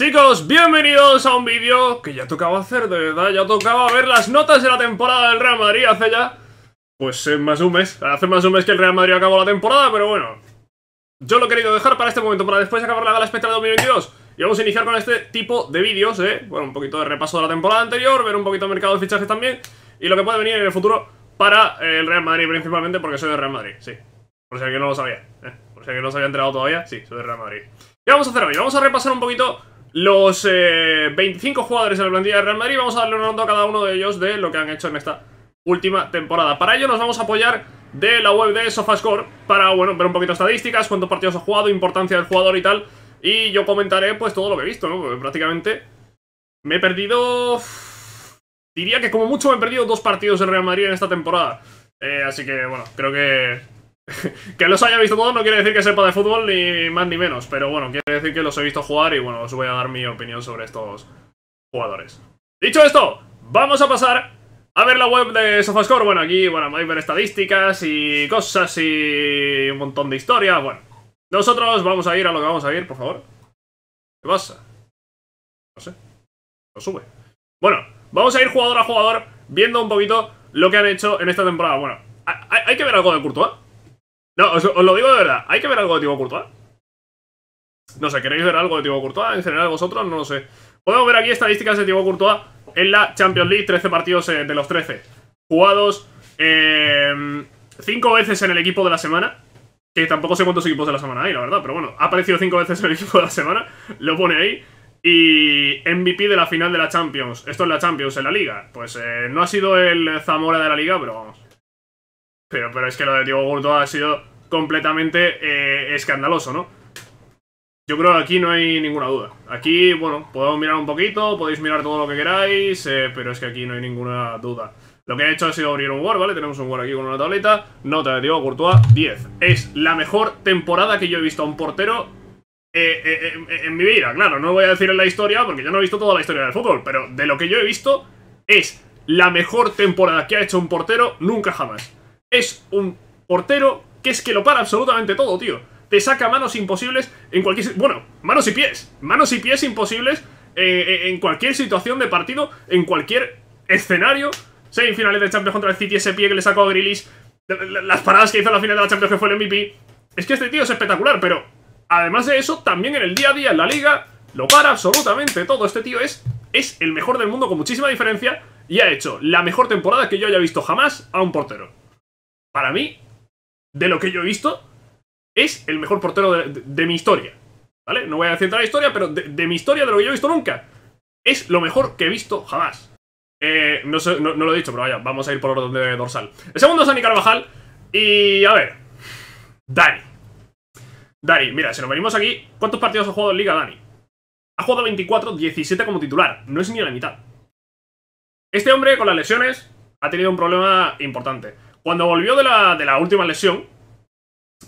Chicos, bienvenidos a un vídeo que ya tocaba hacer, de verdad, ya tocaba ver las notas de la temporada del Real Madrid hace ya, pues en eh, más de un mes, hace más de un mes que el Real Madrid acabó la temporada, pero bueno, yo lo he querido dejar para este momento, para después acabar la gala espectral 2022, y vamos a iniciar con este tipo de vídeos, eh, bueno, un poquito de repaso de la temporada anterior, ver un poquito el mercado de fichajes también, y lo que puede venir en el futuro para eh, el Real Madrid principalmente, porque soy de Real Madrid, sí, por si alguien no lo sabía, eh. por si alguien no se había enterado todavía, sí, soy de Real Madrid. Y vamos a hacer hoy? Vamos a repasar un poquito los 25 eh, jugadores en la plantilla de Real Madrid. Vamos a darle un rondo a cada uno de ellos de lo que han hecho en esta última temporada. Para ello nos vamos a apoyar de la web de Sofascore para, bueno, ver un poquito estadísticas, cuántos partidos ha jugado, importancia del jugador y tal. Y yo comentaré, pues, todo lo que he visto, ¿no? Porque prácticamente me he perdido... Diría que como mucho me he perdido dos partidos de Real Madrid en esta temporada. Eh, así que, bueno, creo que que los haya visto todos no quiere decir que sepa de fútbol ni más ni menos, pero bueno, quiere decir que los he visto jugar y bueno, os voy a dar mi opinión sobre estos jugadores. Dicho esto, vamos a pasar a ver la web de Sofascore. Bueno, aquí bueno, a ver estadísticas y cosas y un montón de historia Bueno, nosotros vamos a ir a lo que vamos a ir, por favor. ¿Qué pasa? No sé. Lo sube. Bueno, vamos a ir jugador a jugador viendo un poquito lo que han hecho en esta temporada. Bueno, hay, hay que ver algo de Courtois. No, os, lo digo de verdad. ¿Hay que ver algo de Thibaut Courtois? No sé, ¿queréis ver algo de Thibaut Courtois? En general vosotros, no lo sé. Podemos ver aquí estadísticas de Thibaut Courtois en la Champions League. 13 partidos eh, de los 13 jugados. 5 em, veces en el equipo de la semana. Que tampoco sé cuántos equipos de la semana hay, la verdad. Pero bueno, ha aparecido 5 veces en el equipo de la semana. Lo pone ahí. Y MVP de la final de la Champions. Esto es la Champions, en la Liga. Pues eh, no ha sido el Zamora de la Liga, pero vamos. Pero, pero es que lo de Diego Gurto ha sido completamente eh, escandaloso, ¿no? Yo creo que aquí no hay ninguna duda. Aquí, bueno, podemos mirar un poquito, podéis mirar todo lo que queráis, eh, pero es que aquí no hay ninguna duda. Lo que he hecho ha sido abrir un guard, ¿vale? Tenemos un guard aquí con una tableta. Nota de Diego Courtois, 10. Es la mejor temporada que yo he visto a un portero eh, en mi vida. Claro, no voy a decir en la historia, porque yo no he visto toda la historia del fútbol, pero de lo que yo he visto, es la mejor temporada que ha hecho un portero nunca jamás es un portero que es que lo para absolutamente todo, tío. Te saca manos imposibles en cualquier... Bueno, manos y pies. Manos y pies imposibles eh, eh, en cualquier situación de partido, en cualquier escenario. finales de Champions contra el City, ese pie que le sacó a Grilis, las paradas que hizo en la final de la Champions que fue el MVP. Es que este tío es espectacular, pero además de eso, también en el día a día, en la liga, lo para absolutamente todo. Este tío es, es el mejor del mundo con muchísima diferencia y ha hecho la mejor temporada que yo haya visto jamás a un portero para mí, de lo que yo he visto, es el mejor portero de, mi historia. ¿Vale? No voy a centrar la historia, pero de, mi historia, de lo que yo he visto nunca. Es lo mejor que he visto jamás. Eh, no, lo he dicho, pero vaya, vamos a ir por orden de dorsal. El segundo es Dani Carvajal. Y a ver. Dani. Dani, mira, si nos venimos aquí, ¿cuántos partidos ha jugado en Liga Dani? Ha jugado 24, 17 como titular. No es ni la mitad. Este hombre con las lesiones ha tenido un problema importante. Cuando volvió de la, última lesión,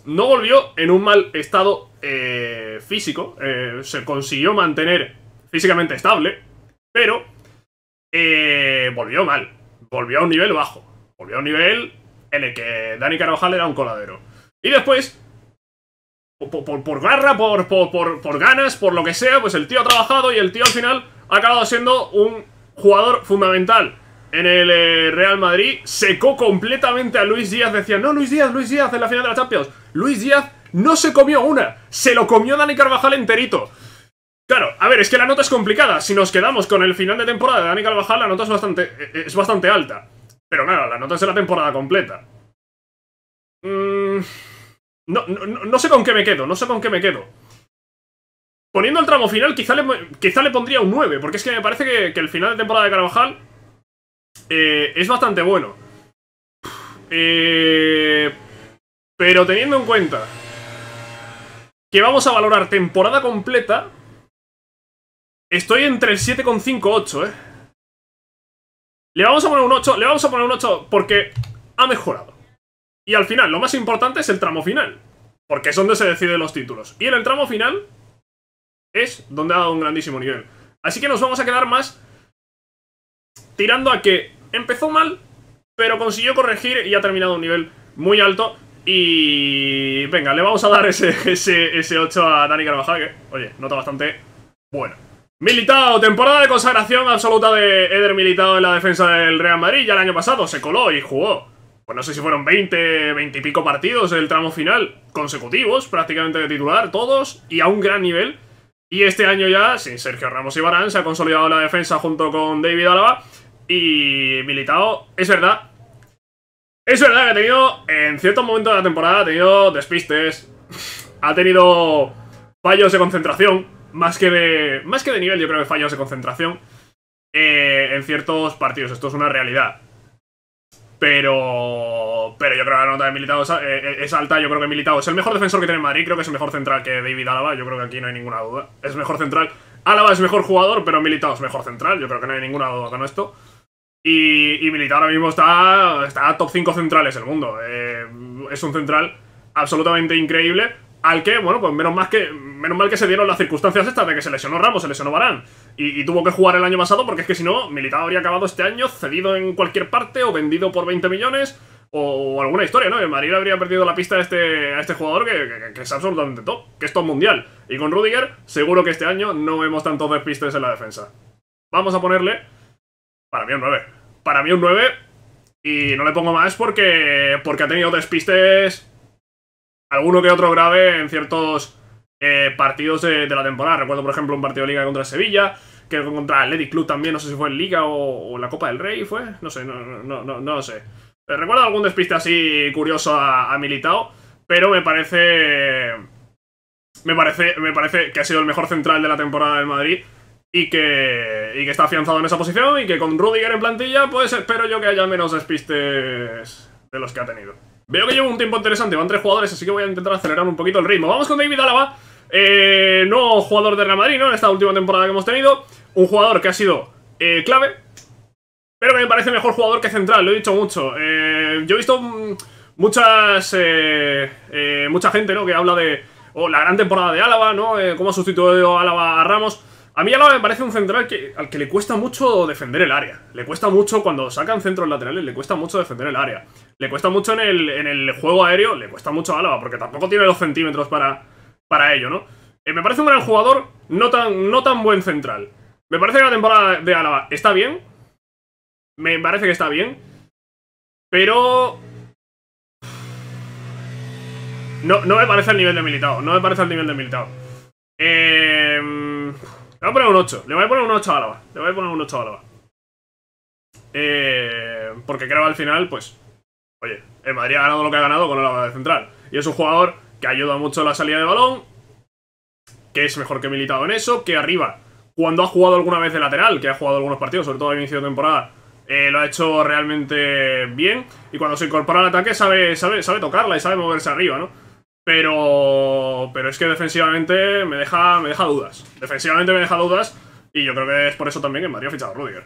no volvió en un mal estado eh, físico, eh, se consiguió mantener físicamente estable, pero eh, volvió mal, volvió a un nivel bajo, volvió a un nivel en el que Dani Carvajal era un coladero. Y después, por, por, por garra, por, por, ganas, por lo que sea, pues el tío ha trabajado y el tío al final ha acabado siendo un jugador fundamental en el eh, Real Madrid, secó completamente a Luis Díaz. Decía, no, Luis Díaz, Luis Díaz en la final de la Champions. Luis Díaz no se comió una, se lo comió Dani Carvajal enterito. Claro, a ver, es que la nota es complicada. Si nos quedamos con el final de temporada de Dani Carvajal, la nota es bastante, e, e, es bastante alta. Pero nada, la nota es de la temporada completa. Mm, no, sé con qué me quedo, no sé con qué me quedo. Poniendo el tramo final, quizá le, pondría un 9, porque es que me parece que, que el final de temporada de Carvajal eh, es bastante bueno. Eh, pero teniendo en cuenta que vamos a valorar temporada completa, estoy entre el 7,5-8, ¿eh? Le vamos a poner un 8, le vamos a poner un 8 porque ha mejorado. Y al final, lo más importante es el tramo final, porque es donde se deciden los títulos. Y en el tramo final es donde ha dado un grandísimo nivel. Así que nos vamos a quedar más tirando a que empezó mal, pero consiguió corregir y ha terminado un nivel muy alto. Y venga, le vamos a dar ese, ese, 8 a Dani Carvajal, que, oye, nota bastante buena. ¡Militado! temporada de consagración absoluta de Eder Militado en la defensa del Real Madrid. Ya el año pasado se coló y jugó. Pues no sé si fueron 20, 20 y pico partidos el tramo final, consecutivos, prácticamente de titular, todos, y a un gran nivel. Y este año ya, sin Sergio Ramos y Barán, se ha consolidado la defensa junto con David Alaba. Y Militao, es verdad. Es verdad que ha tenido, en cierto momento de la temporada, ha tenido despistes. ha tenido fallos de concentración. Más que de, más que de nivel, yo creo que fallos de concentración. Eh, en ciertos partidos, esto es una realidad. Pero. Pero yo creo que la nota de Militao eh, eh, es, alta. Yo creo que Militao es el mejor defensor que tiene Madrid. Creo que es el mejor central que David Álava. Yo creo que aquí no hay ninguna duda. Es mejor central. Álava es mejor jugador, pero Militao es mejor central. Yo creo que no hay ninguna duda con esto. Y, y Militar ahora mismo está, está top 5 centrales del mundo. Eh, es un central absolutamente increíble. Al que, bueno, pues menos, que, menos mal que se dieron las circunstancias estas de que se lesionó Ramos, se lesionó Barán. Y, tuvo que jugar el año pasado porque es que si no, Militar habría acabado este año cedido en cualquier parte o vendido por 20 millones o, alguna historia, ¿no? El Madrid habría perdido la pista a este, a este jugador que, que, es absolutamente top, que es top mundial. Y con Rudiger, seguro que este año no vemos tantos despistes en la defensa. Vamos a ponerle para mí un 9. Para mí un 9 y no le pongo más porque, porque ha tenido despistes, alguno que otro grave en ciertos eh, partidos de, la temporada. Recuerdo, por ejemplo, un partido de Liga contra Sevilla, que contra el Lady Club también, no sé si fue en Liga o, en la Copa del Rey, ¿fue? No sé, no, no, no, no lo sé. Recuerdo algún despiste así curioso a, militado pero me parece... Me parece, me parece que ha sido el mejor central de la temporada del Madrid y que, y que está afianzado en esa posición y que con Rudiger en plantilla, pues espero yo que haya menos despistes de los que ha tenido. Veo que llevo un tiempo interesante, van tres jugadores, así que voy a intentar acelerar un poquito el ritmo. Vamos con David Álava, eh, jugador de Real Madrid, ¿no? En esta última temporada que hemos tenido, un jugador que ha sido eh, clave, pero que me parece mejor jugador que central, lo he dicho mucho. Eh, yo he visto mm, muchas eh, mucha gente, ¿no? Que habla de oh, la gran temporada de Álava, ¿no? cómo ha sustituido Álava a Ramos... A mí Álava me parece un central que, al que le cuesta mucho defender el área. Le cuesta mucho cuando sacan centros laterales, le cuesta mucho defender el área. Le cuesta mucho en el, juego aéreo, le cuesta mucho a Álava, porque tampoco tiene los centímetros para, para ello, ¿no? Eh, me parece un gran jugador, no tan, no tan buen central. Me parece que la temporada de Álava está bien. Me parece que está bien. Pero... No, me parece el nivel de militado, no me parece al nivel de militado. Eh le voy a poner un 8. Le voy a poner un 8 a Álava. Le voy a poner un 8 a Álava. Eh, porque creo al final, pues. Oye, el Madrid ha ganado lo que ha ganado con el Álava de central. Y es un jugador que ayuda mucho a la salida de balón. Que es mejor que militado en eso. Que arriba, cuando ha jugado alguna vez de lateral, que ha jugado algunos partidos, sobre todo al inicio de temporada, eh, lo ha hecho realmente bien. Y cuando se incorpora al ataque, sabe, sabe tocarla y sabe moverse arriba, ¿no? Pero, pero es que defensivamente me deja, me deja dudas. Defensivamente me deja dudas y yo creo que es por eso también que Madrid ha fichado a Rudiger.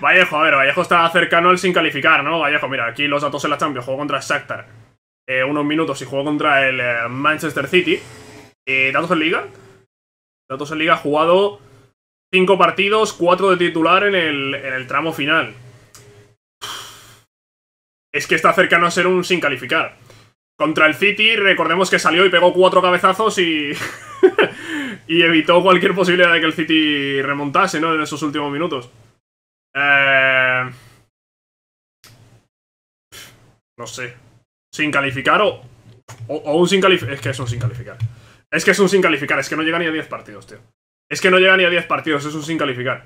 Vallejo, a ver, Vallejo está cercano al sin calificar, ¿no? Vallejo, mira, aquí los datos en la Champions, Juego contra Shakhtar eh, unos minutos y juego contra el eh, Manchester City. Eh, datos en Liga. Datos en Liga, ha jugado 5 partidos, 4 de titular en el, en el tramo final. Es que está cercano a ser un sin calificar. Contra el City, recordemos que salió y pegó cuatro cabezazos y... y evitó cualquier posibilidad de que el City remontase, ¿no? En esos últimos minutos. Eh, no sé. Sin calificar o... O, un sin calificar... Es que es un sin calificar. Es que es un sin calificar. Es que no llega ni a 10 partidos, tío. Es que no llega ni a 10 partidos. Es un sin calificar.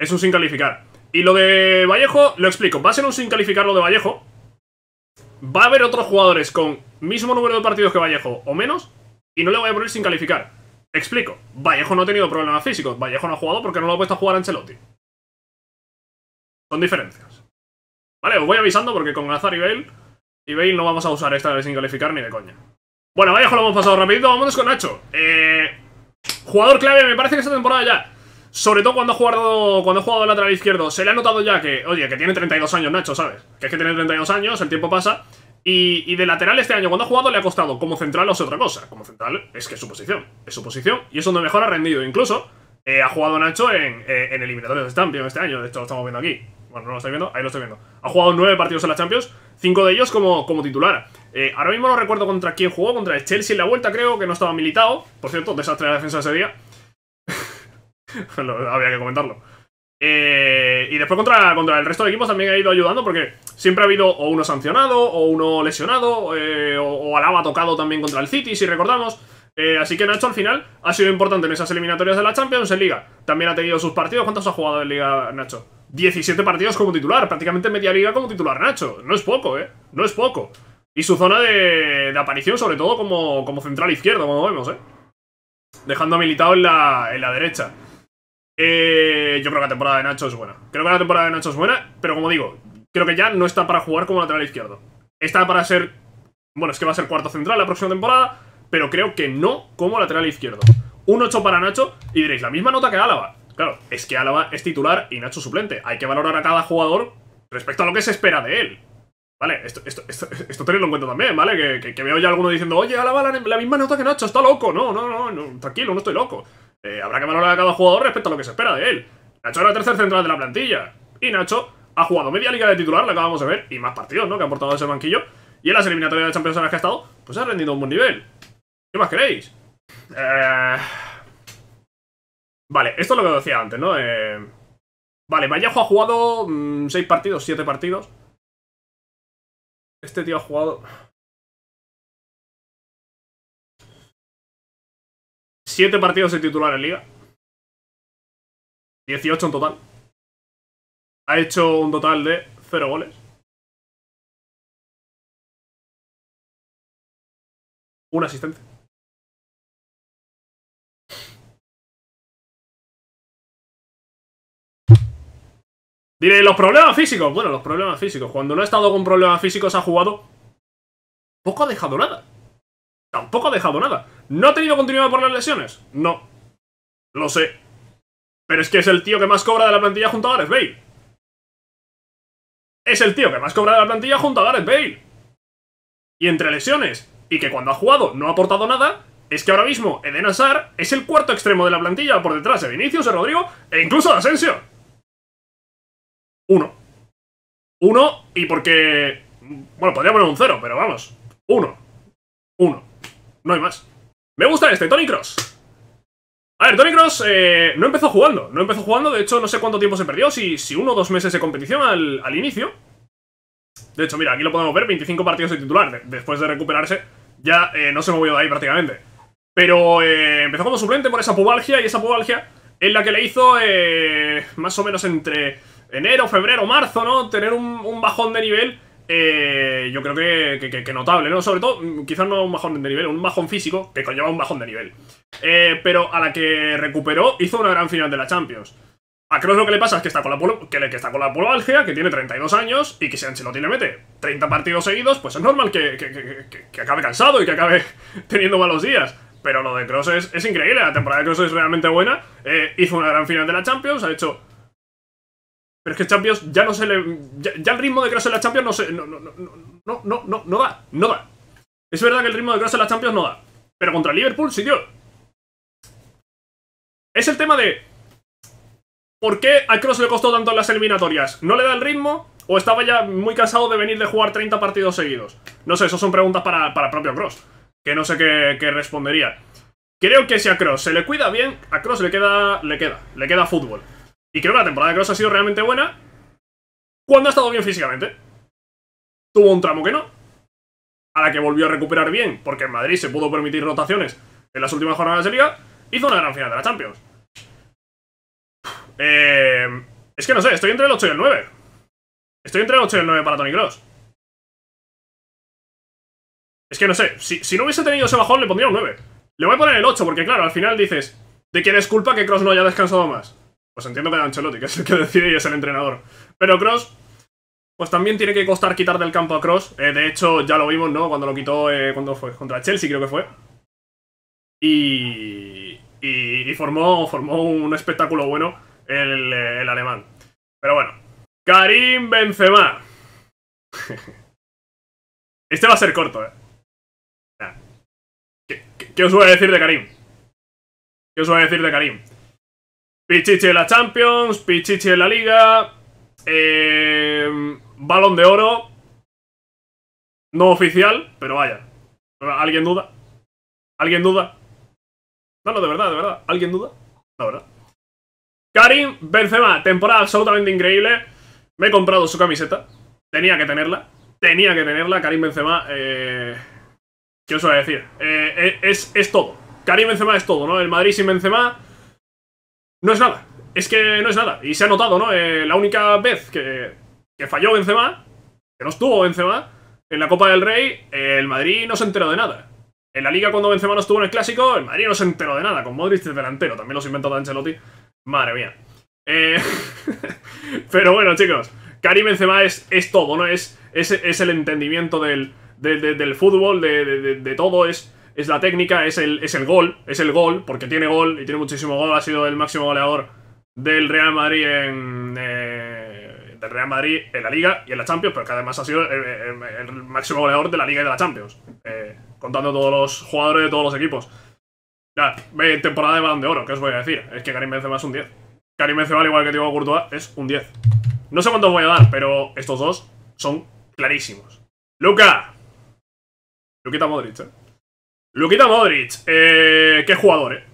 Es un sin calificar. Y lo de Vallejo, lo explico. Va a ser un sin calificar lo de Vallejo va a haber otros jugadores con mismo número de partidos que Vallejo o menos y no le voy a poner sin calificar. Explico, Vallejo no ha tenido problemas físicos, Vallejo no ha jugado porque no lo ha puesto a jugar Ancelotti. Son diferencias. Vale, os voy avisando porque con Azar y Bale, y Bale no vamos a usar esta vez sin calificar ni de coña. Bueno, Vallejo lo hemos pasado rapidito, Vamos con Nacho. Eh, jugador clave, me parece que esta temporada ya. Sobre todo cuando ha jugado cuando ha jugado lateral izquierdo. Se le ha notado ya que, oye, que tiene 32 años Nacho, ¿sabes? Que es que tiene 32 años, el tiempo pasa. Y, y, de lateral este año, cuando ha jugado, le ha costado. Como central es otra cosa. Como central es que es su posición. Es su posición. Y es donde mejor ha rendido. Incluso eh, ha jugado Nacho en, eh, en eliminatorias de Champions este año. De hecho, lo estamos viendo aquí. Bueno, no lo estoy viendo. Ahí lo estoy viendo. Ha jugado nueve partidos en la Champions. Cinco de ellos como, como titular. Eh, ahora mismo no recuerdo contra quién jugó. Contra el Chelsea en la vuelta, creo que no estaba militado. Por cierto, desastre de la defensa ese día. había que comentarlo. Eh, y después contra, contra el resto de equipos también ha ido ayudando porque siempre ha habido o uno sancionado o uno lesionado eh, o, Alaba Alaba tocado también contra el City, si recordamos. Eh, así que Nacho al final ha sido importante en esas eliminatorias de la Champions en Liga. También ha tenido sus partidos. ¿Cuántos ha jugado en Liga Nacho? 17 partidos como titular, prácticamente media liga como titular Nacho. No es poco, ¿eh? No es poco. Y su zona de, aparición sobre todo como, como central izquierdo, como vemos, ¿eh? Dejando a en la, en la derecha. Eh, yo creo que la temporada de Nacho es buena. Creo que la temporada de Nacho es buena, pero como digo, creo que ya no está para jugar como lateral izquierdo. Está para ser... Bueno, es que va a ser cuarto central la próxima temporada, pero creo que no como lateral izquierdo. Un 8 para Nacho y diréis, la misma nota que Álava. Claro, es que Álava es titular y Nacho suplente. Hay que valorar a cada jugador respecto a lo que se espera de él. Vale, esto, esto, esto, en cuenta también, ¿vale? Que, veo ya alguno diciendo, oye, Álava, la, misma nota que Nacho, está loco. no, no, no, tranquilo, no estoy loco. Eh, habrá que valorar a cada jugador respecto a lo que se espera de él. Nacho era el tercer central de la plantilla. Y Nacho ha jugado media liga de titular, la acabamos de ver, y más partidos, ¿no? Que ha aportado ese banquillo. Y en las eliminatorias de Champions en las que ha estado, pues ha rendido un buen nivel. ¿Qué más queréis? Eh, vale, esto es lo que decía antes, ¿no? Eh, vale, Vallejo ha jugado 6 mm, partidos, 7 partidos. Este tío ha jugado... 7 partidos de titular en liga. 18 en total. Ha hecho un total de 0 goles. un asistente Diré, los problemas físicos. Bueno, los problemas físicos. Cuando no ha estado con problemas físicos ha jugado. Poco ha dejado nada. Tampoco ha dejado nada. ¿No ha tenido continuidad por las lesiones? No. Lo sé. Pero es que es el tío que más cobra de la plantilla junto a Gareth Bale. Es el tío que más cobra de la plantilla junto a Gareth Bale. Y entre lesiones, y que cuando ha jugado no ha aportado nada, es que ahora mismo Eden Hazard es el cuarto extremo de la plantilla por detrás de Vinicius, de Rodrigo e incluso de Asensio. Uno. Uno, y porque... Bueno, podría poner un cero, pero vamos. Uno. Uno. No hay más. Me gusta este, Tony Cross. A ver, Tony Cross eh, no empezó jugando. No empezó jugando, de hecho, no sé cuánto tiempo se perdió. Si, si uno o dos meses de competición al, inicio. De hecho, mira, aquí lo podemos ver, 25 partidos de titular. después de recuperarse, ya eh, no se movió de ahí prácticamente. Pero eh, empezó como suplente por esa pubalgia y esa pubalgia es la que le hizo más o menos entre enero, febrero, marzo, ¿no? Tener un, un bajón de nivel eh, yo creo que, notable, ¿no? Sobre todo, mm, quizás no un bajón de nivel, un bajón físico que conlleva un bajón de nivel. Eh, pero a la que recuperó, hizo una gran final de la Champions. A Cross lo que le pasa es que está con la, que, que está con la que tiene 32 años y que si Ancelotti le mete 30 partidos seguidos, pues es normal que, acabe cansado y que acabe teniendo malos días. Pero lo de Cross es, increíble, la temporada de Cross es realmente buena. Eh, hizo una gran final de la Champions, ha hecho pero es que Champions ya no se le. Ya, el ritmo de Cross en la Champions no se. No, no, no, no, no, no, da. No da. Es verdad que el ritmo de Cross en la Champions no da. Pero contra Liverpool sí dio. Es el tema de. ¿Por qué a Cross le costó tanto las eliminatorias? ¿No le da el ritmo? ¿O estaba ya muy cansado de venir de jugar 30 partidos seguidos? No sé, eso son preguntas para, para propio Cross. Que no sé qué, qué respondería. Creo que si a Cross se le cuida bien, a Cross le queda, le queda, le queda fútbol. Y creo que la temporada de Cross ha sido realmente buena cuando ha estado bien físicamente. Tuvo un tramo que no, a la que volvió a recuperar bien, porque en Madrid se pudo permitir rotaciones en las últimas jornadas de liga, hizo una gran final de la Champions. Eh, es que no sé, estoy entre el 8 y el 9. Estoy entre el 8 y el 9 para Tony Cross. Es que no sé, si, si, no hubiese tenido ese bajón le pondría un 9. Le voy a poner el 8 porque claro, al final dices, ¿de quién es culpa que Cross no haya descansado más? Pues entiendo que Ancelotti, que es el que decide y es el entrenador. Pero Cross, pues también tiene que costar quitar del campo a Cross. Eh, de hecho, ya lo vimos, ¿no? Cuando lo quitó, eh, cuando fue? Contra Chelsea, creo que fue. Y, y, formó, formó un espectáculo bueno el, eh, el alemán. Pero bueno, Karim Benzema. Este va a ser corto, ¿eh? ¿Qué, qué os voy a decir de Karim? ¿Qué os voy a decir de Karim? Pichichi de la Champions, Pichichi de la Liga, em, Balón de Oro, no oficial, pero vaya. ¿Alguien duda? ¿Alguien duda? No, no, de verdad, de verdad. ¿Alguien duda? La verdad. Karim Benzema, temporada absolutamente increíble. Me he comprado su camiseta. Tenía que tenerla. Tenía que tenerla. Karim Benzema, eh, ¿qué os voy a decir? Eh, eh, es, es todo. Karim Benzema es todo, ¿no? El Madrid sin Benzema no es nada. Es que no es nada. Y se ha notado, ¿no? Eh, la única vez que, que falló Benzema, que no estuvo Benzema, en la Copa del Rey, el Madrid no se enteró de nada. En la Liga, cuando Benzema no estuvo en el Clásico, el Madrid no se enteró de nada. Con Modric de delantero, también los inventó Ancelotti. Madre mía. Eh, pero bueno, chicos, Karim Benzema es, es todo, ¿no? Es, es, es el entendimiento del, del fútbol, de, de todo, es es la técnica, es el, es el gol, es el gol, porque tiene gol y tiene muchísimo gol, ha sido el máximo goleador del Real Madrid en... Eh, del Real Madrid en la Liga y en la Champions, pero que además ha sido eh, eh, el, máximo goleador de la Liga y de la Champions, contando todos los jugadores de todos los equipos. Ya, temporada de balón de oro, ¿qué os voy a decir? Es que Karim Benzema es un 10. Karim Benzema, al igual que Diego Courtois, es un 10. No sé cuántos voy a dar, pero estos dos son clarísimos. ¡Luca! Luquita Modric, ¿eh? Luquita Modric, eh, qué jugador, eh.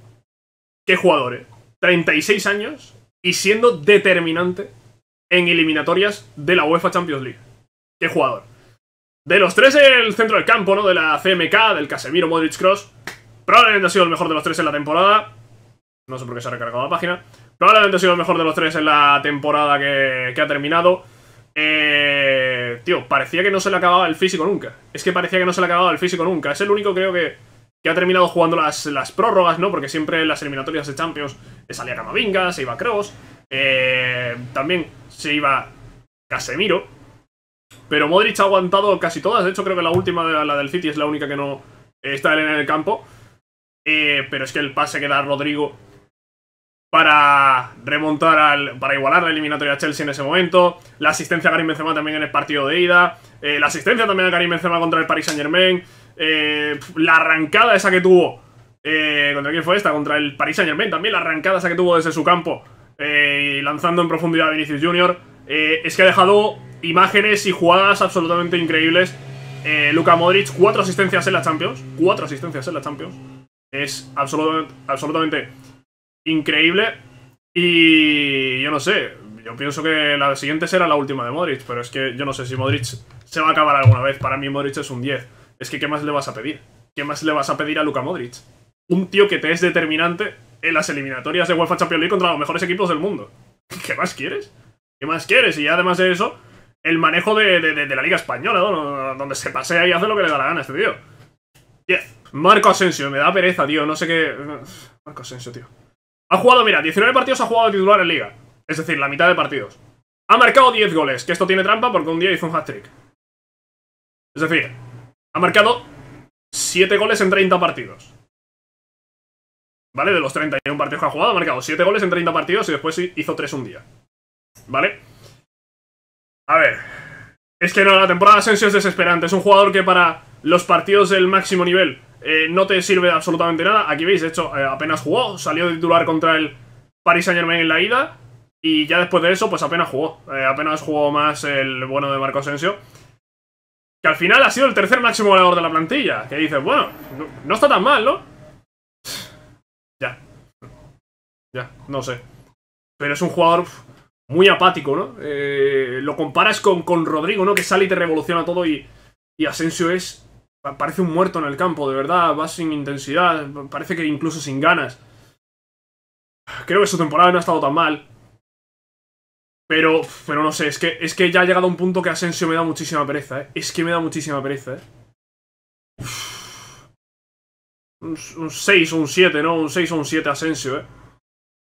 Qué jugador, eh. 36 años y siendo determinante en eliminatorias de la UEFA Champions League. Qué jugador. De los tres, el centro del campo, ¿no? De la CMK, del Casemiro Modric Cross. Probablemente ha sido el mejor de los tres en la temporada. No sé por qué se ha recargado la página. Probablemente ha sido el mejor de los tres en la temporada que, que ha terminado. Eh, tío, parecía que no se le acababa el físico nunca. Es que parecía que no se le acababa el físico nunca. Es el único, creo que, que ha terminado jugando las, prórrogas, ¿no? Porque siempre en las eliminatorias de Champions le salía Camavinga, se iba Kroos, eh, también se iba Casemiro. Pero Modric ha aguantado casi todas. De hecho, creo que la última, de la del City, es la única que no está en el campo. Eh, pero es que el pase que da Rodrigo para remontar al, para igualar la eliminatoria a Chelsea en ese momento. La asistencia a Karim Benzema también en el partido de ida. Eh, la asistencia también a Karim Benzema contra el Paris Saint Germain. Eh, la arrancada esa que tuvo. Eh, ¿Contra quién fue esta? Contra el Paris Saint Germain también. La arrancada esa que tuvo desde su campo. Eh, y lanzando en profundidad a Vinicius Jr. es que ha dejado imágenes y jugadas absolutamente increíbles. Luka Modric, cuatro asistencias en la Champions. Cuatro asistencias en la Champions. Es absolutamente increíble. Y yo no sé, yo pienso que la siguiente será la última de Modric, pero es que yo no sé si Modric se va a acabar alguna vez. Para mí Modric es un 10. Es que ¿qué más le vas a pedir? ¿Qué más le vas a pedir a Luka Modric? Un tío que te es determinante en las eliminatorias de UEFA Champions League contra los mejores equipos del mundo. ¿Qué más quieres? ¿Qué más quieres? Y además de eso, el manejo de, la Liga Española, donde se pasea y hace lo que le da la gana este tío. Marco Asensio, me da pereza, tío. No sé qué... Marco Asensio, tío. Ha jugado, mira, 19 partidos ha jugado de titular en Liga. Es decir, la mitad de partidos. Ha marcado 10 goles, que esto tiene trampa porque un día hizo un hat-trick. Es decir, ha marcado 7 goles en 30 partidos. ¿Vale? De los 31 partidos que ha jugado, ha marcado 7 goles en 30 partidos y después hizo 3 un día. ¿Vale? A ver. Es que no, la temporada de Asensio es desesperante. Es un jugador que para los partidos del máximo nivel eh, no te sirve absolutamente nada. Aquí veis, de hecho, eh, apenas jugó, salió de titular contra el Paris Saint Germain en la ida y ya después de eso, pues apenas jugó. Eh, apenas jugó más el bueno de Marco Asensio. Que al final ha sido el tercer máximo goleador de la plantilla. Que dices, bueno, no, está tan mal, ¿no? Ya. Ya, no sé. Pero es un jugador muy apático, ¿no? lo comparas con, con Rodrigo, ¿no? Que sale y te revoluciona todo y, y Asensio es parece un muerto en el campo, de verdad, va sin intensidad, parece que incluso sin ganas. Creo que su temporada no ha estado tan mal. Pero, pero no sé, es que, es que ya ha llegado un punto que Asensio me da muchísima pereza, ¿eh? Es que me da muchísima pereza, ¿eh? Un 6 o un 7, ¿no? Un 6 o un 7 Asensio, ¿eh?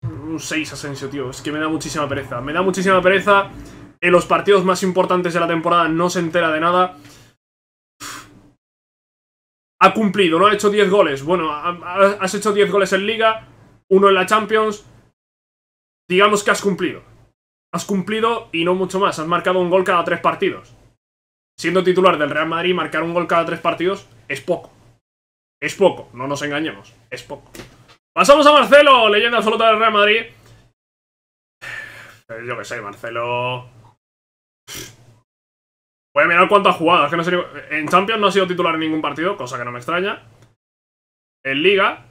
Un 6 Asensio, tío. Es que me da muchísima pereza. Me da muchísima pereza. En los partidos más importantes de la temporada no se entera de nada ha cumplido, ¿no? Ha hecho 10 goles. Bueno, has hecho 10 goles en Liga, uno en la Champions. Digamos que has cumplido. Has cumplido y no mucho más. Has marcado un gol cada tres partidos. Siendo titular del Real Madrid, marcar un gol cada tres partidos es poco. Es poco, no nos engañemos. Es poco. Pasamos a Marcelo, leyenda absoluta del Real Madrid. Yo qué sé, Marcelo. Voy pues a mirar cuánto ha jugado. Es que no sé ni... En Champions no ha sido titular en ningún partido, cosa que no me extraña. En Liga, ha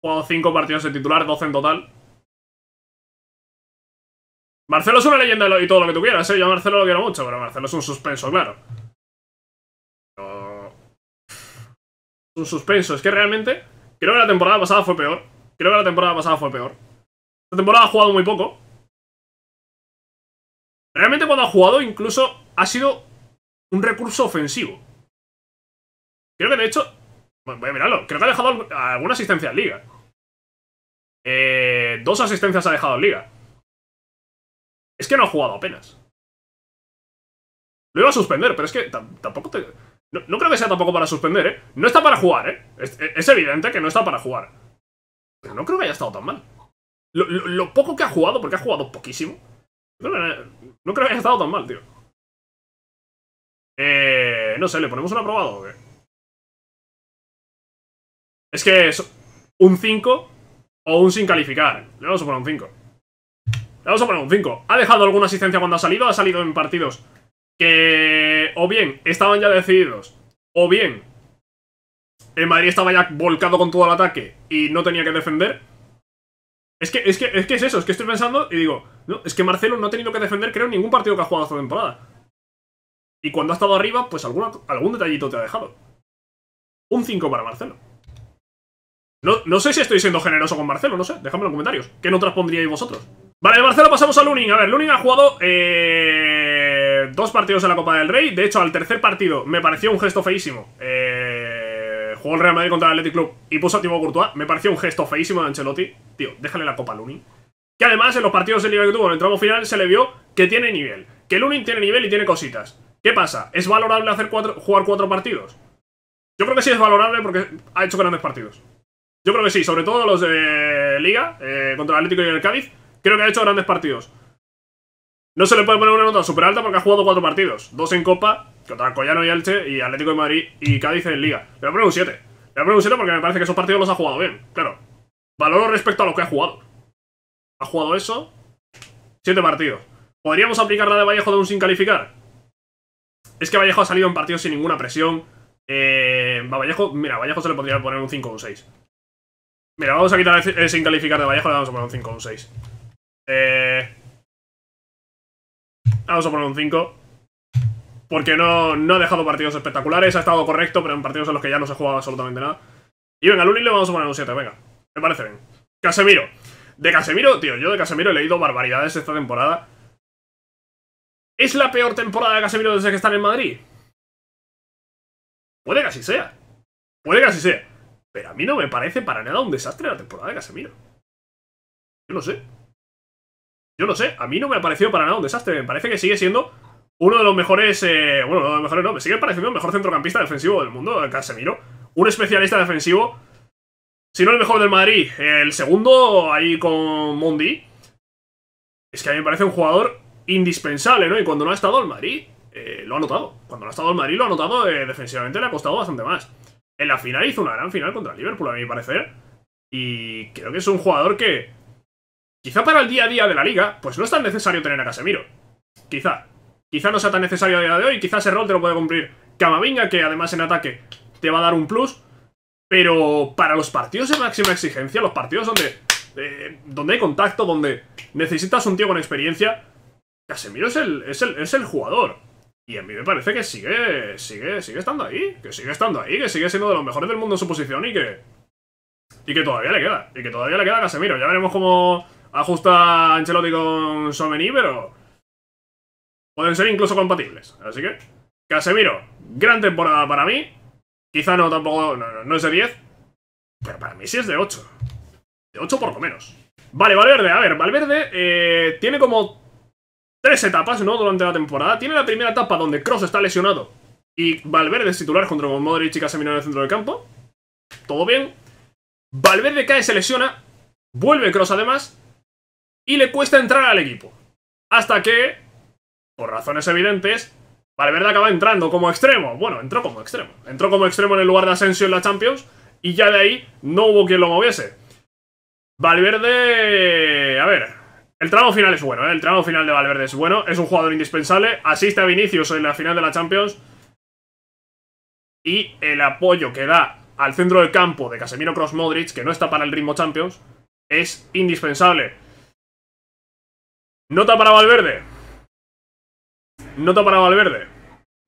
jugado 5 partidos de titular, 12 en total. Marcelo es una leyenda y todo lo que tú quieras, ¿eh? Yo a Marcelo lo quiero mucho, pero Marcelo es un suspenso, claro. Es un suspenso. Es que realmente creo que la temporada pasada fue peor. Creo que la temporada pasada fue peor. Esta temporada ha jugado muy poco. Realmente cuando ha jugado incluso ha sido un recurso ofensivo. Creo que de hecho... voy a mirarlo. Creo que ha dejado alguna asistencia en liga. Eh, dos asistencias ha dejado en liga. Es que no ha jugado apenas. Lo iba a suspender, pero es que tampoco te... No, creo que sea tampoco para suspender, ¿eh? No está para jugar, ¿eh? E-, es, evidente que no está para jugar. Pero no creo que haya estado tan mal. Lo, poco que ha jugado, porque ha jugado poquísimo. no creo que haya estado tan mal, tío. Eh, no sé, ¿le ponemos un aprobado o qué? Es que es un 5 o un sin calificar. Le vamos a poner un 5. Le vamos a poner un 5. ¿Ha dejado alguna asistencia cuando ha salido? Ha salido en partidos que o bien estaban ya decididos, o bien el Madrid estaba ya volcado con todo el ataque y no tenía que defender. Es que, es es que eso, es que estoy pensando y digo, no, es que Marcelo no ha tenido que defender, creo, ningún partido que ha jugado esta temporada. Y cuando ha estado arriba, pues algún detallito te ha dejado. Un 5 para Marcelo. No, sé si estoy siendo generoso con Marcelo, no sé. Dejadme en comentarios. ¿Qué no pondríais vosotros? Vale, de Marcelo pasamos a Lunin. A ver, Lunin ha jugado eh, dos partidos en la Copa del Rey. De hecho, al tercer partido me pareció un gesto feísimo. Eh, jugó el Real Madrid contra el Athletic Club y puso a Timo Courtois. Me pareció un gesto feísimo de Ancelotti. Tío, déjale la Copa a Lunin. Que además, en los partidos del liga que tuvo en el tramo final, se le vio que tiene nivel. Que Lunin tiene nivel y tiene cositas. ¿Qué pasa? ¿Es valorable hacer jugar cuatro partidos? Yo creo que sí es valorable porque ha hecho grandes partidos. Yo creo que sí, sobre todo los de Liga, eh, contra el Atlético y el Cádiz. Creo que ha hecho grandes partidos. No se le puede poner una nota súper alta porque ha jugado cuatro partidos. Dos en Copa, contra Collano y Elche, y Atlético de Madrid y Cádiz en Liga. Le voy a poner un 7. Le voy a poner un 7 porque me parece que esos partidos los ha jugado bien. Claro. Valoro respecto a lo que ha jugado. Ha jugado eso. Siete partidos. ¿Podríamos aplicar la de Vallejo de un sin calificar? Es que Vallejo ha salido en partidos sin ninguna presión. Eh, Vallejo, mira, Vallejo se le podría poner un 5 o un 6. Mira, vamos a quitar sin calificar de Vallejo, le vamos a poner un 5 o un 6. Eh, vamos a poner un 5. Porque no, no ha dejado partidos espectaculares, ha estado correcto, pero en partidos en los que ya no se jugaba absolutamente nada. Y venga, Luli le vamos a poner un 7, venga. Me parece bien. Casemiro. De Casemiro, tío, yo de Casemiro he leído barbaridades esta temporada. ¿Es la peor temporada de Casemiro desde que está en Madrid? Puede que así sea. Puede que así sea. Pero a mí no me parece para nada un desastre la temporada de Casemiro. Yo no sé. Yo no sé. A mí no me ha parecido para nada un desastre. Me parece que sigue siendo uno de los mejores... Eh, bueno, uno de los mejores no. Me sigue pareciendo el mejor centrocampista defensivo del mundo, Casemiro. Un especialista defensivo. Si no el mejor del Madrid. El segundo ahí con Mundi. Es que a mí me parece un jugador indispensable, ¿no? Y cuando no ha estado el Madrid, eh, lo ha notado. Cuando no ha estado el Madrid, lo ha notado eh, defensivamente, le ha costado bastante más. En la final hizo una gran final contra el Liverpool, a mi parecer. Y creo que es un jugador que, quizá para el día a día de la liga, pues no es tan necesario tener a Casemiro. Quizá. Quizá no sea tan necesario a día de hoy, quizá ese rol te lo puede cumplir Camavinga, que además en ataque te va a dar un plus. Pero para los partidos de máxima exigencia, los partidos donde, eh, donde hay contacto, donde necesitas un tío con experiencia, Casemiro es el, es el, jugador. Y a mí me parece que sigue, sigue, sigue estando ahí, que sigue estando ahí, que sigue siendo de los mejores del mundo en su posición y que... Y que todavía le queda, y que todavía le queda a Casemiro. Ya veremos cómo ajusta Ancelotti con Someni, pero... Pueden ser incluso compatibles. Así que... Casemiro, gran temporada para mí. Quizá no tampoco... No, es de 10. Pero para mí sí es de 8. De 8 por lo menos. Vale, Valverde. A ver, Valverde eh, tiene como tres etapas, ¿no? Durante la temporada. Tiene la primera etapa donde Cross está lesionado y Valverde es titular contra con Modric y Casemiro en el centro del campo. Todo bien. Valverde cae, se lesiona, vuelve Cross además y le cuesta entrar al equipo. Hasta que, por razones evidentes, Valverde acaba entrando como extremo. Bueno, entró como extremo. Entró como extremo en el lugar de Asensio en la Champions y ya de ahí no hubo quien lo moviese. Valverde... A ver, el tramo final es bueno, ¿eh? El tramo final de Valverde es bueno. Es un jugador indispensable. Asiste a Vinicius en la final de la Champions. Y el apoyo que da al centro del campo de Casemiro Cross Modric, que no está para el ritmo Champions, es indispensable. Nota para Valverde. Nota para Valverde.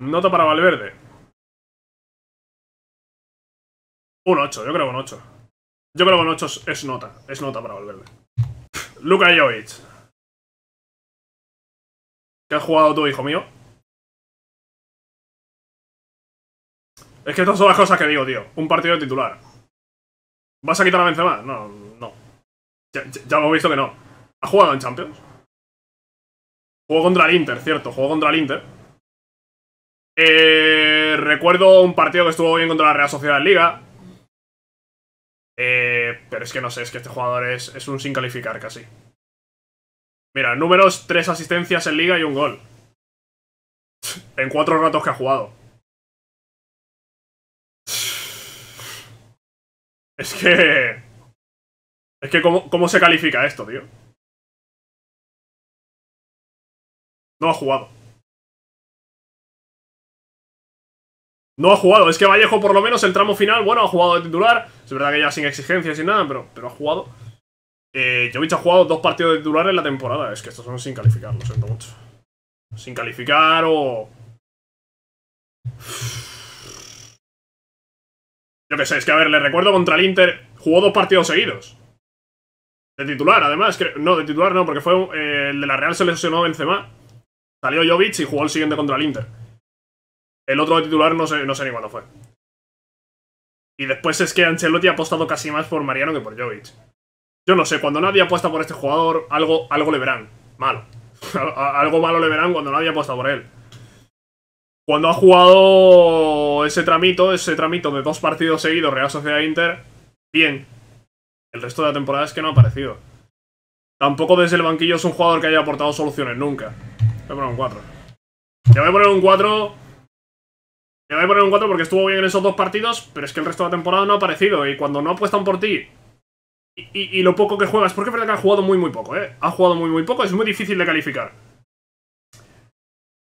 Nota para Valverde. Un 8, yo creo que un 8. Yo creo que un 8 es nota. Es nota para Valverde. Luka Jovic. ¿Qué has jugado tú, hijo mío? Es que estas son las cosas que digo, tío. Un partido de titular. ¿Vas a quitar a Benzema? No, no. Ya, hemos visto que no. ¿Has jugado en Champions? Jugó contra el Inter, cierto. Jugó contra el Inter. Eh, recuerdo un partido que estuvo bien contra la Real Sociedad en Liga. Eh, pero es que no sé, es que este jugador es, es un sin calificar casi. Mira, números, tres asistencias en liga y un gol. en cuatro ratos que ha jugado. Es que... Es que ¿cómo, se califica esto, tío? No ha jugado. No ha jugado. Es que Vallejo, por lo menos, el tramo final, bueno, ha jugado de titular. Es verdad que ya sin exigencias y nada, pero ha jugado. Eh, Jovic ha jugado dos partidos de titular en la temporada. Es que estos son sin calificar, lo siento mucho. Sin calificar o... Yo qué sé, es que a ver, le recuerdo contra el Inter, jugó dos partidos seguidos. De titular, además. no, de titular no, porque fue eh, el de la Real se lesionó Benzema. Salió Jovic y jugó el siguiente contra el Inter. El otro de titular no sé, no sé ni cuándo fue. Y después es que Ancelotti ha apostado casi más por Mariano que por Jovic. Yo no sé, cuando nadie apuesta por este jugador, algo, algo le verán. Malo. algo malo le verán cuando nadie apuesta por él. Cuando ha jugado ese tramito, ese tramito de dos partidos seguidos, Real Sociedad e Inter, bien. El resto de la temporada es que no ha aparecido. Tampoco desde el banquillo es un jugador que haya aportado soluciones nunca. Voy a poner un 4. Le voy a poner un 4. Le voy a poner un 4 porque estuvo bien en esos dos partidos, pero es que el resto de la temporada no ha aparecido. Y cuando no apuestan por ti y, lo poco que juegas, porque es verdad que ha jugado muy, muy poco, ¿eh? Ha jugado muy, muy poco, es muy difícil de calificar.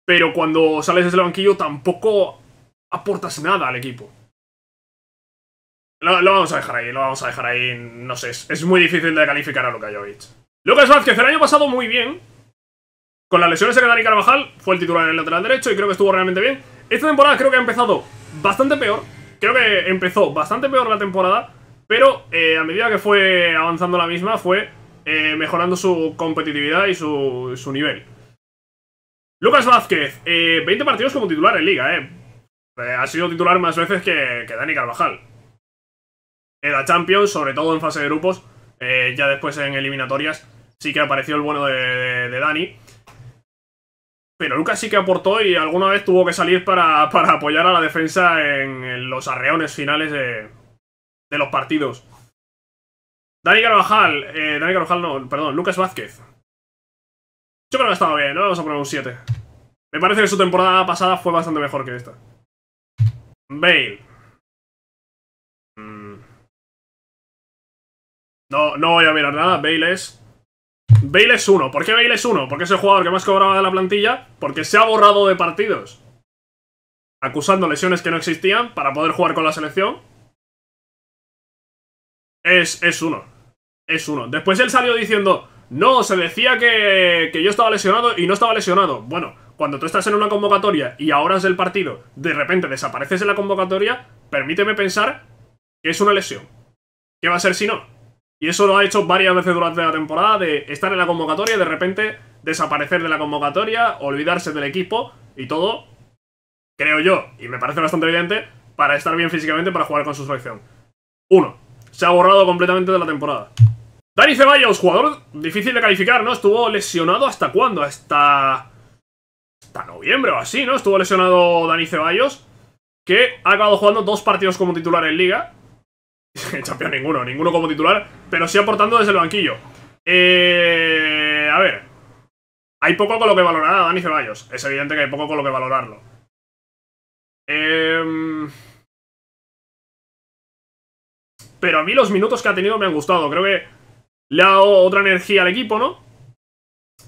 Pero cuando sales desde el banquillo tampoco aportas nada al equipo. Lo, vamos a dejar ahí, lo vamos a dejar ahí, no sé, es, muy difícil de calificar a Lukajovic. Lucas Vázquez, el año pasado muy bien. Con las lesiones de Dani Carvajal, fue el titular en el lateral derecho y creo que estuvo realmente bien. Esta temporada creo que ha empezado bastante peor. Creo que empezó bastante peor la temporada pero eh, a medida que fue avanzando la misma, fue eh, mejorando su competitividad y su, nivel. Lucas Vázquez, 20 eh, partidos como titular en liga, ¿eh? ha sido titular más veces que, Dani Carvajal. En la sobre todo en fase de grupos, ya después en eliminatorias, sí que apareció el bueno de, Dani. Pero Lucas sí que aportó y alguna vez tuvo que salir para, apoyar a la defensa en los arreones finales de de los partidos. Dani Carvajal, eh, Dani Carvajal no, perdón, Lucas Vázquez. Yo creo que ha estado bien, ¿no? Vamos a poner un 7. Me parece que su temporada pasada fue bastante mejor que esta. Bale. Mm. No, no voy a mirar nada, Bale es... Bale es 1. ¿Por qué Bale es 1? Porque es el jugador que más cobraba de la plantilla, porque se ha borrado de partidos. Acusando lesiones que no existían para poder jugar con la selección. Es, uno. Es uno. Después él salió diciendo, no, se decía que, yo estaba lesionado y no estaba lesionado. Bueno, cuando tú estás en una convocatoria y ahora es el partido de repente desapareces en la convocatoria, permíteme pensar que es una lesión. ¿Qué va a ser si no? Y eso lo ha hecho varias veces durante la temporada, de estar en la convocatoria y de repente desaparecer de la convocatoria, olvidarse del equipo y todo, creo yo, y me parece bastante evidente, para estar bien físicamente para jugar con su selección. Uno se ha borrado completamente de la temporada. Dani Ceballos, jugador difícil de calificar, ¿no? Estuvo lesionado hasta cuándo? Hasta... Hasta noviembre o así, ¿no? Estuvo lesionado Dani Ceballos, que ha acabado jugando dos partidos como titular en Liga. Champions ninguno, ninguno como titular, pero sí aportando desde el banquillo. Eh, a ver, hay poco con lo que valorar a Dani Ceballos. Es evidente que hay poco con lo que valorarlo. Eh, pero a mí los minutos que ha tenido me han gustado. Creo que le ha dado otra energía al equipo, ¿no?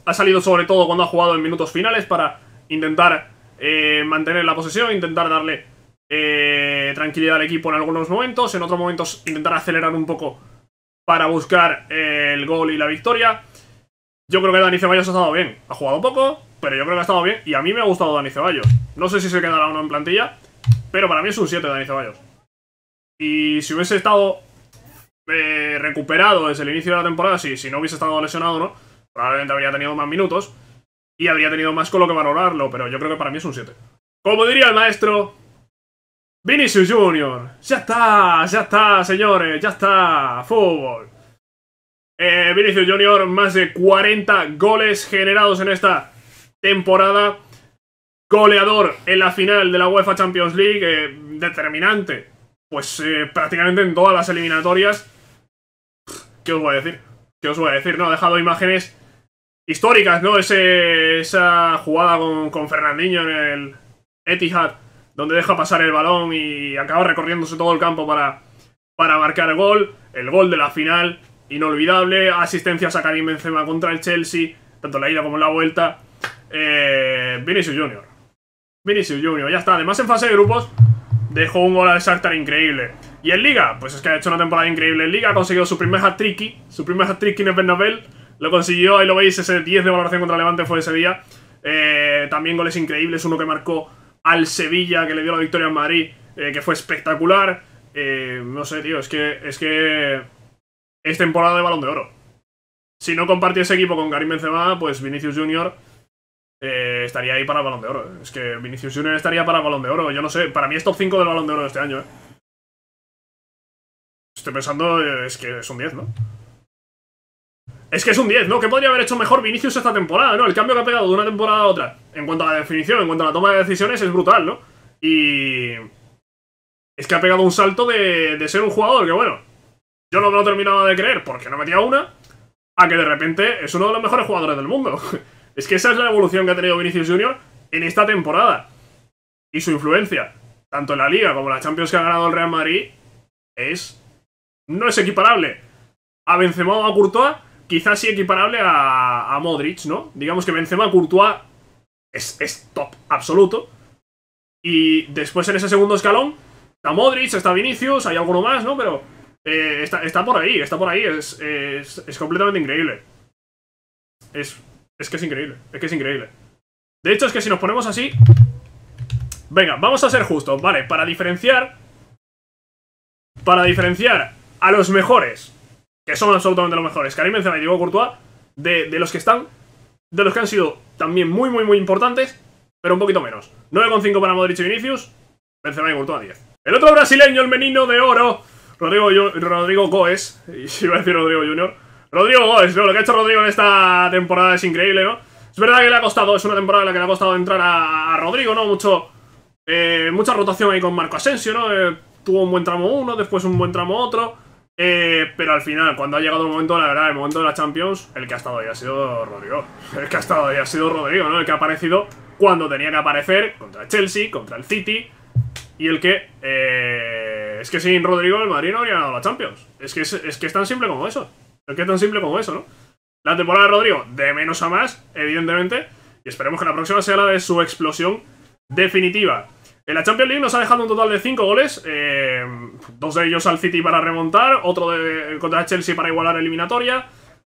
Ha salido sobre todo cuando ha jugado en minutos finales para intentar eh, mantener la posesión, intentar darle eh, tranquilidad al equipo en algunos momentos, en otros momentos intentar acelerar un poco para buscar eh, el gol y la victoria. Yo creo que Dani Ceballos ha estado bien. Ha jugado poco, pero yo creo que ha estado bien y a mí me ha gustado Dani Ceballos. No sé si se quedará uno en plantilla, pero para mí es un 7 Dani Ceballos. Y si hubiese estado eh, recuperado desde el inicio de la temporada, si, si no hubiese estado lesionado, ¿no? Probablemente habría tenido más minutos y habría tenido más con lo que valorarlo, pero yo creo que para mí es un 7. Como diría el maestro, Vinicius Junior, ya está, ya está, señores, ya está, fútbol. Eh, Vinicius Junior, más de 40 goles generados en esta temporada. Goleador en la final de la UEFA Champions League, eh, determinante, pues prácticamente en todas las eliminatorias ¿Qué os voy a decir? ¿Qué os voy a decir? No, ha dejado imágenes históricas, ¿no? Ese, esa jugada con, con Fernandinho en el Etihad, donde deja pasar el balón y acaba recorriéndose todo el campo para, para marcar gol. El gol de la final, inolvidable. Asistencia a Karim Benzema contra el Chelsea, tanto la ida como la vuelta. Eh, Vinicius Junior. Vinicius Junior, ya está. Además, en fase de grupos, dejó un gol al Shakhtar increíble. Y en Liga, pues es que ha hecho una temporada increíble en Liga, ha conseguido su primer hat-trick, su primer hat-trick en el Bernabéu, lo consiguió, ahí lo veis, ese 10 de valoración contra Levante fue ese día. Eh, también goles increíbles, uno que marcó al Sevilla, que le dio la victoria a Madrid, eh, que fue espectacular. Eh, no sé, tío, es que, es que es temporada de Balón de Oro. Si no ese equipo con Karim Benzema, pues Vinicius Junior estaría ahí para el Balón de Oro. Es que Vinicius Jr. estaría para el Balón de Oro. Yo no sé, para mí es top 5 del Balón de Oro de este año, eh. Estoy pensando, eh, es que es un 10, ¿no? Es que es un 10, ¿no? ¿Qué podría haber hecho mejor Vinicius esta temporada, no? El cambio que ha pegado de una temporada a otra, en cuanto a la definición, en cuanto a la toma de decisiones, es brutal, ¿no? Y... Es que ha pegado un salto de, de ser un jugador que, bueno, yo no me lo terminaba de creer porque no metía una, a que de repente es uno de los mejores jugadores del mundo. es que esa es la evolución que ha tenido Vinicius Jr. en esta temporada. Y su influencia, tanto en la Liga como en la Champions que ha ganado el Real Madrid, es no es equiparable a Benzema o a Courtois, quizás sí equiparable a, Modric, ¿no? Digamos que Benzema, Courtois es, es, top absoluto. Y después en ese segundo escalón está Modric, está Vinicius, hay alguno más, ¿no? Pero eh, está, por ahí, está por ahí, es, es, completamente increíble. Es, es que es increíble, es que es increíble. De hecho, es que si nos ponemos así... Venga, vamos a ser justos, ¿vale? Para diferenciar... Para diferenciar a los mejores, que son absolutamente los mejores, Karim Benzema y Diego Courtois, de, de los que están, de los que han sido también muy, muy, muy importantes, pero un poquito menos. 9,5 para Modric y Vinicius, Benzema y Courtois 10. El otro brasileño, el menino de oro, Rodrigo, Rodrigo si iba a decir Rodrigo Junior, Rodrigo Goes, lo que ha hecho Rodrigo en esta temporada es increíble, ¿no? Es verdad que le ha costado, es una temporada en la que le ha costado entrar a, Rodrigo, ¿no? Mucho, eh, mucha rotación ahí con Marco Asensio, ¿no? Eh, tuvo un buen tramo uno, después un buen tramo otro. Eh, pero al final, cuando ha llegado el momento, la verdad, el momento de la Champions, el que ha estado ahí ha sido Rodrigo. El que ha estado ahí ha sido Rodrigo, ¿no? El que ha aparecido cuando tenía que aparecer, contra Chelsea, contra el City, y el que... Eh, es que sin Rodrigo el Madrid no habría ganado la Champions. Es que es, es, que es tan simple como eso. Es que es tan simple como eso, ¿no? La temporada de Rodrigo, de menos a más, evidentemente, y esperemos que la próxima sea la de su explosión definitiva. En la Champions League nos ha dejado un total de 5 goles, eh, dos de ellos al City para remontar, otro de, contra Chelsea para igualar eliminatoria.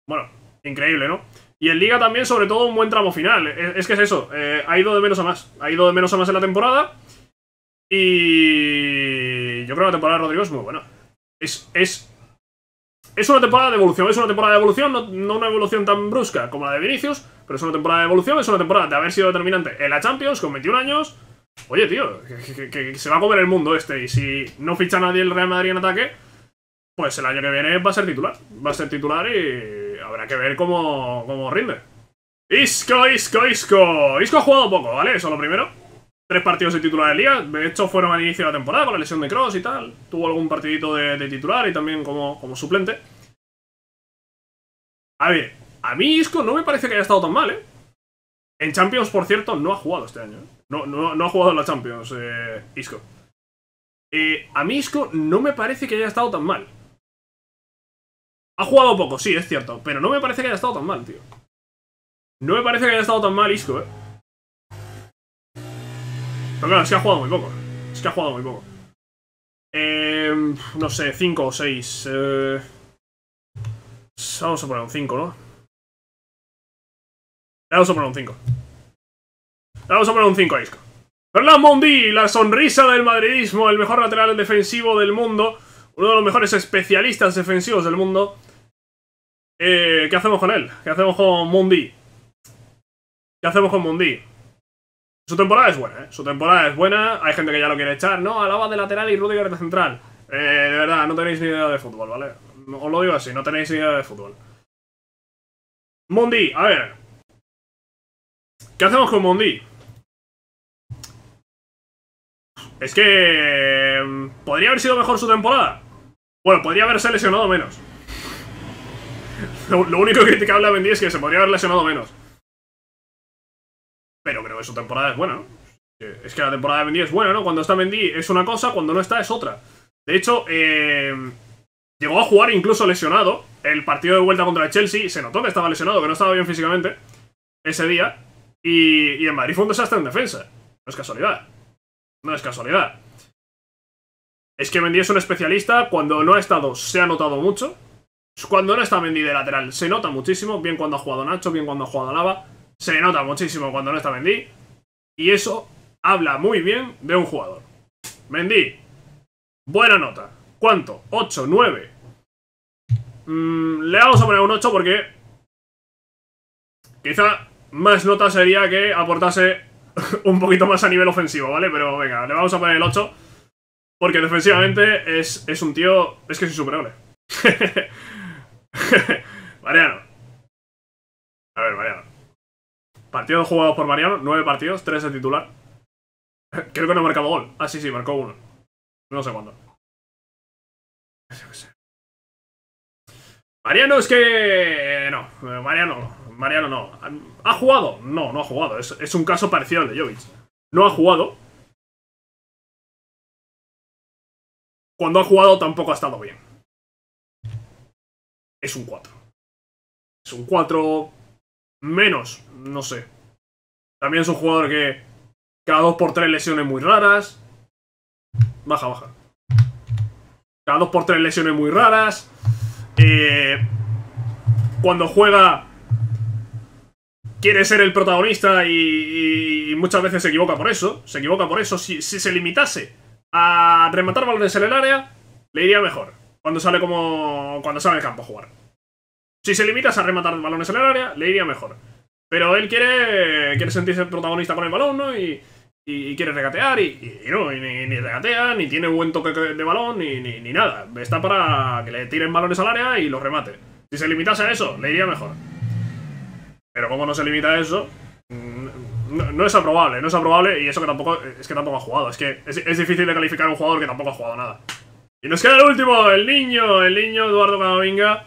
Bueno, increíble, ¿no? Y en Liga también, sobre todo, un buen tramo final. E, es, que es eso, eh, ha ido de menos a más. Ha ido de menos a más en la temporada. Y yo creo que la temporada de Rodrigo es muy buena. Es, es, es una temporada de evolución, es una temporada de evolución, no, no una evolución tan brusca como la de Vinicius, pero es una temporada de evolución, es una temporada de haber sido determinante en la Champions con 21 años Oye, tío, que, se va a comer el mundo este. Y si no ficha nadie el Real Madrid en ataque, pues el año que viene va a ser titular. Va a ser titular y habrá que ver cómo, rinde. Isco, Isco, Isco. Isco ha jugado poco, ¿vale? Eso es lo primero. Tres partidos de titular de liga. De hecho, fueron al inicio de la temporada con la lesión de Cross y tal. Tuvo algún partidito de, titular y también como, como suplente. A ver, a mí Isco no me parece que haya estado tan mal, ¿eh? En Champions, por cierto, no ha jugado este año, ¿eh? No, no, ha jugado la Champions, eh, Isco. Eh, a mí Isco no me parece que haya estado tan mal. Ha jugado poco, sí, es cierto, pero no me parece que haya estado tan mal, tío. No me parece que haya estado tan mal Isco, eh. Pero claro, es que ha jugado muy poco. Es que ha jugado muy poco. Eh, no sé, 5 o 6. Eh, vamos a poner un 5, ¿no? Vamos a poner un 5. Vamos a poner un 5 a Isco. mundi la sonrisa del madridismo, el mejor lateral defensivo del mundo, uno de los mejores especialistas defensivos del mundo. Eh, ¿Qué hacemos con él? ¿Qué hacemos con Mundi? ¿Qué hacemos con Mundi? Su temporada es buena, ¿eh? Su temporada es buena. Hay gente que ya lo quiere echar, ¿no? Alaba de lateral y Rudiger de central. Eh, de verdad, no tenéis ni idea de fútbol, ¿vale? Os lo digo así, no tenéis ni idea de fútbol. Mundi, a ver. ¿Qué hacemos con Mundi? Es que... Em, ¿Podría haber sido mejor su temporada? Bueno, podría haberse lesionado menos. Lo, único criticable a Mendy es que se podría haber lesionado menos. Pero creo que su temporada es buena, eh, Es que la temporada de Mendy es buena, ¿no? Cuando está Mendy es una cosa, cuando no está es otra. De hecho, em, llegó a jugar incluso lesionado. El partido de vuelta contra el Chelsea se notó que estaba lesionado, que no estaba bien físicamente ese día. Y, y en Madrid fue un desastre en defensa. No es casualidad. No es casualidad. Es que Mendy es un especialista. Cuando no ha estado, se ha notado mucho. Cuando no está Mendy de lateral, se nota muchísimo. Bien cuando ha jugado Nacho, bien cuando ha jugado Lava. Se nota muchísimo cuando no está Mendy. Y eso habla muy bien de un jugador. Mendy, buena nota. ¿Cuánto? ¿8? ¿9? Mm, le vamos a poner un 8 porque... Quizá más nota sería que aportase un poquito más a nivel ofensivo, ¿vale? Pero venga, le vamos a poner el 8. Porque defensivamente es, es un tío... Es que es insuperable. Mariano. A ver, Mariano. Partido jugado por Mariano, 9 partidos, 3 de titular. Creo que no ha marcado gol. Ah, sí, sí, marcó uno. No sé cuándo. Mariano es que... Eh, no, eh, Mariano Mariano no. ¿Ha jugado? No, no ha jugado. Es, un caso parecido al de Jovic. No ha jugado. Cuando ha jugado tampoco ha estado bien. Es un 4. Es un 4 menos, no sé. También es un jugador que cada 2 por 3 lesiones muy raras. Baja, baja. Cada 2 por 3 lesiones muy raras. Eh, cuando juega quiere ser el protagonista y, muchas veces se equivoca por eso. Se equivoca por eso. Si, se limitase a rematar balones en el área, le iría mejor. Cuando sale como. cuando sale al campo a jugar. Si se limitas a rematar balones en el área, le iría mejor. Pero él quiere. quiere sentirse protagonista con el balón, ¿no? Y. quiere regatear y, no, ni, regatea, ni tiene buen toque de balón, ni, ni, ni nada. Está para que le tiren balones al área y los remate. Si se limitase a eso, le iría mejor. Pero como no se limita a eso, mm, no, es aprobable, no es aprobable y eso que tampoco es que tampoco ha jugado. Es que es, difícil de calificar a un jugador que tampoco ha jugado nada. Y nos queda el último, el niño, el niño Eduardo Camavinga.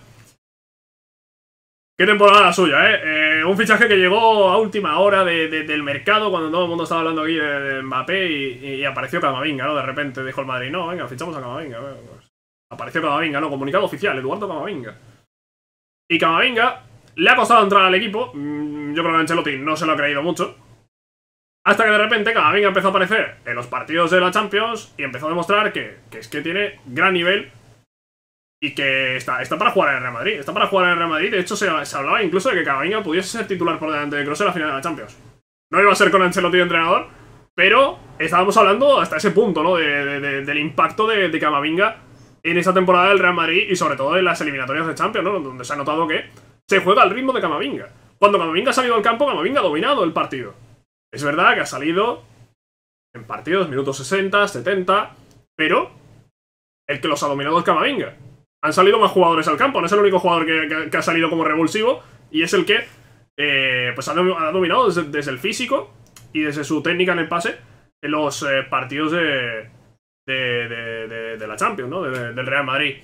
Qué temporada suya, ¿eh? ¿eh? Un fichaje que llegó a última hora del mercado cuando todo el mundo estaba hablando aquí de, Mbappé y, apareció Camavinga, ¿no? De repente dijo el Madrid, no, venga, fichamos a Camavinga. Pues". Apareció Camavinga, ¿no? Comunicado oficial, Eduardo Camavinga. Y Camavinga le ha costado entrar al equipo. Mm, yo creo que Ancelotti no se lo ha creído mucho. Hasta que de repente Camavinga empezó a aparecer en los partidos de la Champions y empezó a demostrar que, es que tiene gran nivel y que está, está, para jugar en el Real Madrid. Está para jugar en el Real Madrid. De hecho, se, hablaba incluso de que Camavinga pudiese ser titular por delante de Kroos en la final de la Champions. No iba a ser con Ancelotti entrenador, pero estábamos hablando hasta ese punto, ¿no? del impacto de, Camavinga en esa temporada del Real Madrid y sobre todo en las eliminatorias de Champions, ¿no? Donde se ha notado que se juega al ritmo de Camavinga. Cuando Camavinga ha salido al campo, Camavinga ha dominado el partido. Es verdad que ha salido en partidos, minutos 60, 70, pero el que los ha dominado es Camavinga. Han salido más jugadores al campo, no es el único jugador que, ha salido como revulsivo y es el que eh, pues ha, dominado desde, el físico y desde su técnica en el pase en los eh, partidos de, de, la Champions, ¿no? del Real Madrid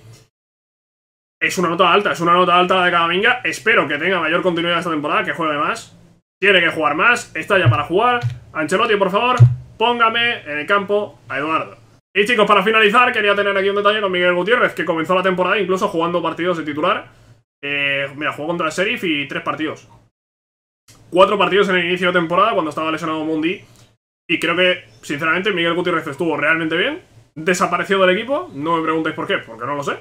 es una nota alta, es una nota alta la de Camavinga. Espero que tenga mayor continuidad esta temporada, que juegue más. Tiene que jugar más, está ya para jugar. Ancelotti, por favor, póngame en el campo a Eduardo. Y chicos, para finalizar, quería tener aquí un detalle con Miguel Gutiérrez, que comenzó la temporada incluso jugando partidos de titular. Eh, mira, jugó contra el Sheriff y tres partidos. Cuatro partidos en el inicio de temporada cuando estaba lesionado Mundi. Y creo que, sinceramente, Miguel Gutiérrez estuvo realmente bien. Desapareció del equipo, no me preguntéis por qué, porque no lo sé.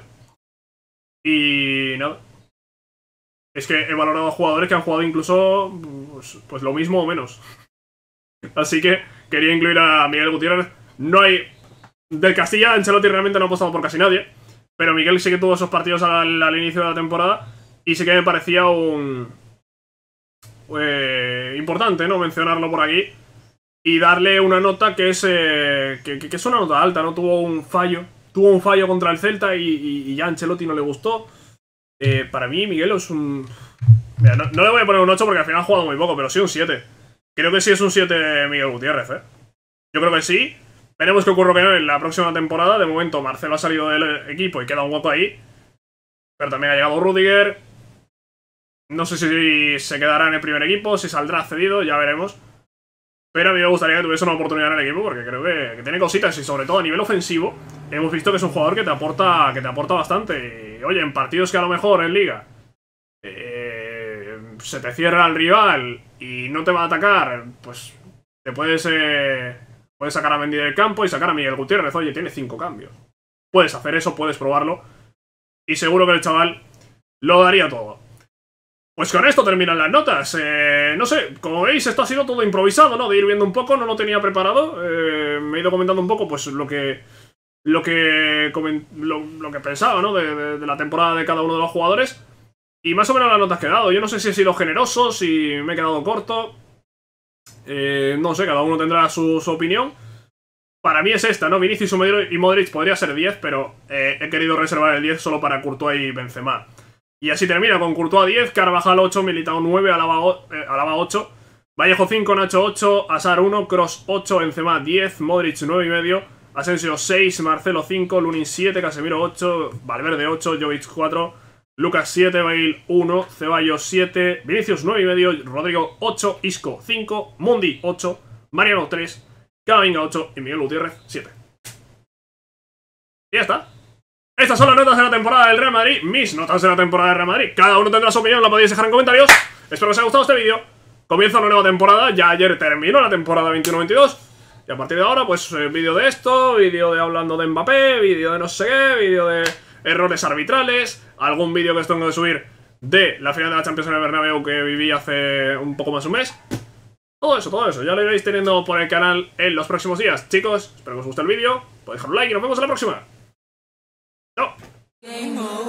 Y nada. Es que he valorado a jugadores que han jugado incluso pues, pues, lo mismo o menos. Así que quería incluir a Miguel Gutiérrez. No hay... Del Castilla, Ancelotti realmente no ha apostado por casi nadie. Pero Miguel sí que tuvo esos partidos al, inicio de la temporada. Y sí que me parecía un... Eh, importante, ¿no? Mencionarlo por aquí. Y darle una nota que es... Eh, que es una nota alta, no tuvo un fallo tuvo un fallo contra el Celta y, ya Ancelotti no le gustó. Eh, para mí, Miguel es un. no, le voy a poner un 8 porque al final ha jugado muy poco, pero sí un 7. Creo que sí es un 7 Miguel Gutiérrez, ¿eh? Yo creo que sí. Veremos qué ocurre qué no en la próxima temporada. De momento, Marcelo ha salido del equipo y queda un hueco ahí. Pero también ha llegado Rudiger. No sé si se quedará en el primer equipo, si saldrá cedido, ya veremos. Pero a mí me gustaría que tuviese una oportunidad en el equipo porque creo que, tiene cositas y sobre todo a nivel ofensivo hemos visto que es un jugador que te aporta, que te aporta bastante. oye, en partidos que a lo mejor en liga eh, se te cierra el rival y no te va a atacar, pues te puedes, eh, puedes sacar a Mendy del campo y sacar a Miguel Gutiérrez. Oye, tiene cinco cambios. Puedes hacer eso, puedes probarlo y seguro que el chaval lo daría todo. Pues con esto terminan las notas. Eh, no sé, como veis, esto ha sido todo improvisado, ¿no? De ir viendo un poco, no lo tenía preparado. Eh, me he ido comentando un poco, pues, lo que. Lo que. Lo, que pensaba, ¿no? De, la temporada de cada uno de los jugadores. Y más o menos las notas que he dado. Yo no sé si he sido generoso, si me he quedado corto. Eh, no sé, cada uno tendrá su, opinión. Para mí es esta, ¿no? Vinicius y Modric podría ser 10, pero he querido reservar el 10 solo para Courtois y Benzema. Y así termina con Courtois 10, Carvajal 8, Militao 9, Alaba, 8, Vallejo 5, Nacho 8, Asar 1, Cross 8, Benzema 10, Modric 9 y medio, Asensio 6, Marcelo 5, Lunin 7, Casemiro 8, Valverde 8, Jovic 4, Lucas 7, Bail 1, Ceballos 7, Vinicius 9 y medio, Rodrigo 8, Isco 5, Mundi 8, Mariano 3, Cavinga 8 y Miguel Gutiérrez 7. Y ya está. Estas son las notas de la temporada del Real Madrid, mis notas de la temporada del Real Madrid. Cada uno tendrá su opinión, la podéis dejar en comentarios. Espero que os haya gustado este vídeo. Comienza una nueva temporada, ya ayer terminó la temporada 21-22. Y a partir de ahora, pues eh, vídeo de esto, vídeo de hablando de Mbappé, vídeo de no sé qué, vídeo de errores arbitrales, algún vídeo que os tengo que subir de la final de la Champions en el Bernabéu que viví hace un poco más de un mes. Todo eso, todo eso, ya lo iréis teniendo por el canal en los próximos días. Chicos, espero que os guste el vídeo, podéis dejar un like y nos vemos en la próxima. No.